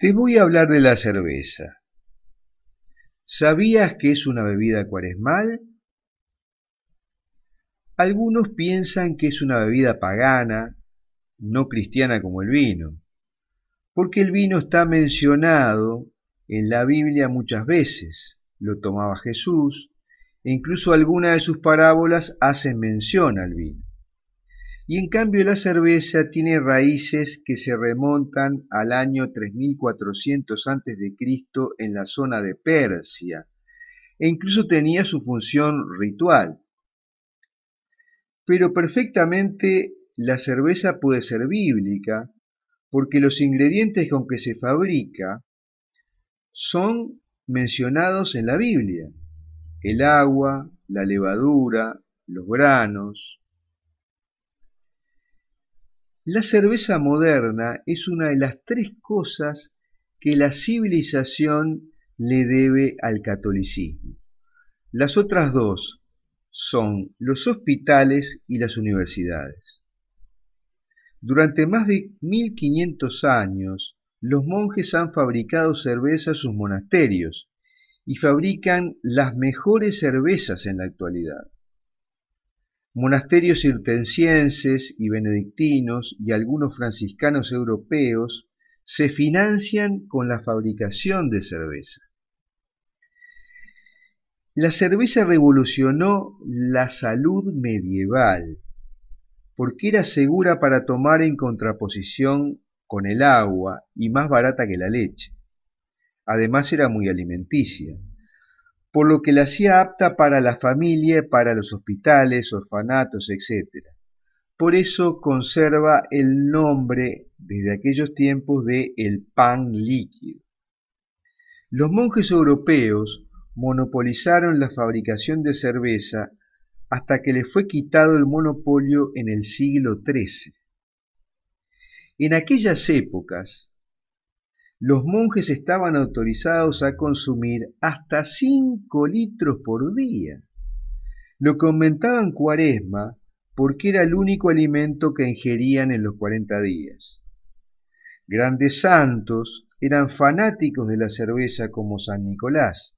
Te voy a hablar de la cerveza. ¿Sabías que es una bebida cuaresmal? Algunos piensan que es una bebida pagana, no cristiana como el vino, porque el vino está mencionado en la Biblia muchas veces, lo tomaba Jesús, e incluso algunas de sus parábolas hacen mención al vino y en cambio la cerveza tiene raíces que se remontan al año 3400 a.C. en la zona de Persia, e incluso tenía su función ritual. Pero perfectamente la cerveza puede ser bíblica, porque los ingredientes con que se fabrica son mencionados en la Biblia, el agua, la levadura, los granos, la cerveza moderna es una de las tres cosas que la civilización le debe al catolicismo. Las otras dos son los hospitales y las universidades. Durante más de 1500 años, los monjes han fabricado cerveza en sus monasterios y fabrican las mejores cervezas en la actualidad. Monasterios cistercienses y benedictinos y algunos franciscanos europeos se financian con la fabricación de cerveza. La cerveza revolucionó la salud medieval, porque era segura para tomar en contraposición con el agua y más barata que la leche. Además era muy alimenticia por lo que la hacía apta para la familia, para los hospitales, orfanatos, etc. Por eso conserva el nombre desde aquellos tiempos de el pan líquido. Los monjes europeos monopolizaron la fabricación de cerveza hasta que le fue quitado el monopolio en el siglo XIII. En aquellas épocas, los monjes estaban autorizados a consumir hasta 5 litros por día. Lo comentaban cuaresma porque era el único alimento que ingerían en los 40 días. Grandes santos eran fanáticos de la cerveza como San Nicolás,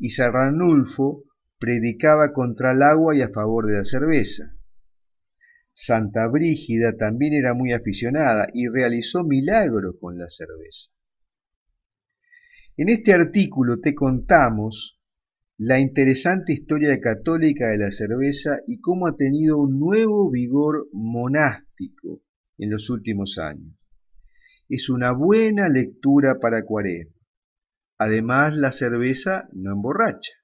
y Ranulfo predicaba contra el agua y a favor de la cerveza. Santa Brígida también era muy aficionada y realizó milagros con la cerveza. En este artículo te contamos la interesante historia católica de la cerveza y cómo ha tenido un nuevo vigor monástico en los últimos años. Es una buena lectura para Cuaresma. Además, la cerveza no emborracha.